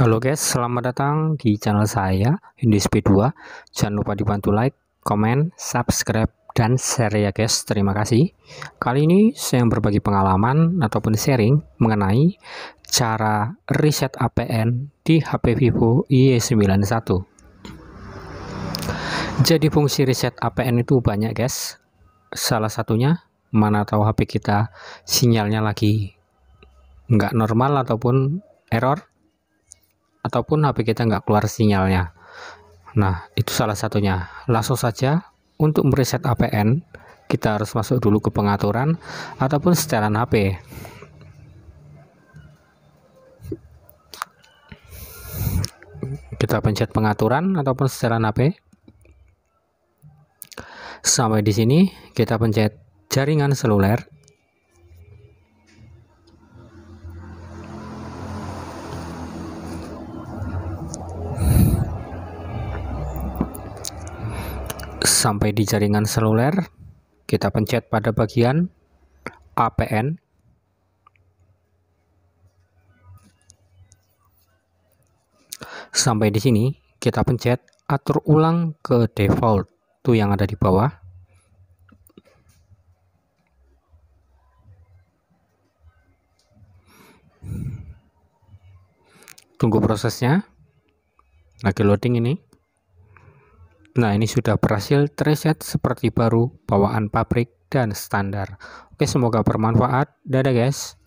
Halo guys, selamat datang di channel saya Indisp 2. Jangan lupa dibantu like, komen, subscribe dan share ya guys. Terima kasih. Kali ini saya berbagi pengalaman ataupun sharing mengenai cara reset APN di HP Vivo Y91. Jadi fungsi reset APN itu banyak guys. Salah satunya mana tahu HP kita sinyalnya lagi nggak normal ataupun error ataupun HP kita nggak keluar sinyalnya. Nah, itu salah satunya. Langsung saja untuk mereset APN, kita harus masuk dulu ke pengaturan ataupun setelan HP. Kita pencet pengaturan ataupun setelan HP. Sampai di sini kita pencet jaringan seluler sampai di jaringan seluler, kita pencet pada bagian APN. Sampai di sini, kita pencet atur ulang ke default, tuh yang ada di bawah. Tunggu prosesnya. Lagi loading ini. Nah, ini sudah berhasil tereset seperti baru bawaan pabrik dan standar. Oke, semoga bermanfaat. Dadah guys.